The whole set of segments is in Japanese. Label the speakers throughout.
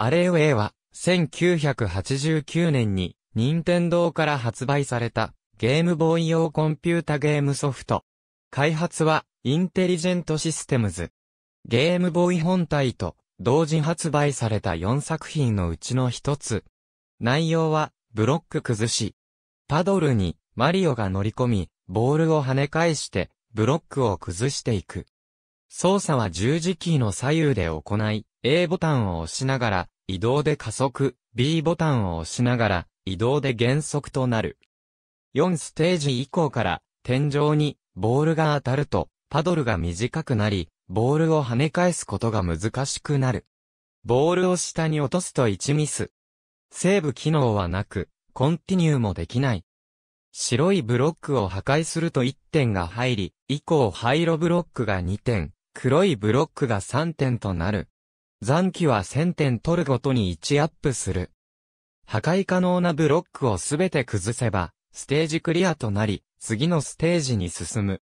Speaker 1: アレウェイは、1989年に、任天堂から発売された、ゲームボーイ用コンピュータゲームソフト。開発は、インテリジェントシステムズ。ゲームボーイ本体と、同時発売された4作品のうちの一つ。内容は、ブロック崩し。パドルに、マリオが乗り込み、ボールを跳ね返して、ブロックを崩していく。操作は十字キーの左右で行い、A ボタンを押しながら、移動で加速、B ボタンを押しながら、移動で減速となる。4ステージ以降から、天井に、ボールが当たると、パドルが短くなり、ボールを跳ね返すことが難しくなる。ボールを下に落とすと1ミス。セーブ機能はなく、コンティニューもできない。白いブロックを破壊すると1点が入り、以降灰色ブロックが2点、黒いブロックが3点となる。残機は1000点取るごとに1アップする。破壊可能なブロックをすべて崩せば、ステージクリアとなり、次のステージに進む。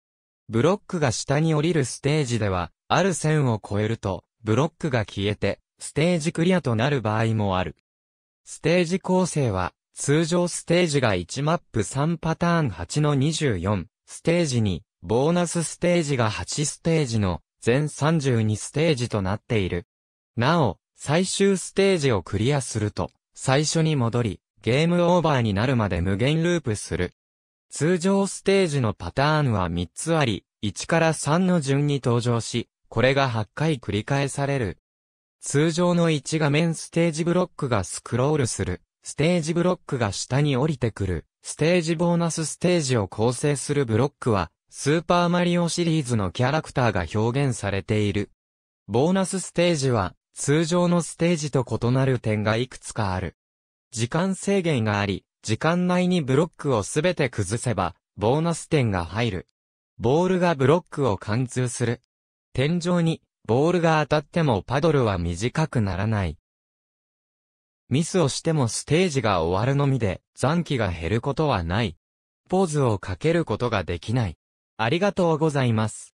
Speaker 1: ブロックが下に降りるステージでは、ある線を超えると、ブロックが消えて、ステージクリアとなる場合もある。ステージ構成は、通常ステージが1マップ3パターン8の24、ステージに、ボーナスステージが8ステージの、全32ステージとなっている。なお、最終ステージをクリアすると、最初に戻り、ゲームオーバーになるまで無限ループする。通常ステージのパターンは3つあり、1から3の順に登場し、これが8回繰り返される。通常の1画面ステージブロックがスクロールする。ステージブロックが下に降りてくる。ステージボーナスステージを構成するブロックは、スーパーマリオシリーズのキャラクターが表現されている。ボーナスステージは、通常のステージと異なる点がいくつかある。時間制限があり、時間内にブロックをすべて崩せば、ボーナス点が入る。ボールがブロックを貫通する。天井に、ボールが当たってもパドルは短くならない。ミスをしてもステージが終わるのみで、残機が減ることはない。ポーズをかけることができない。ありがとうございます。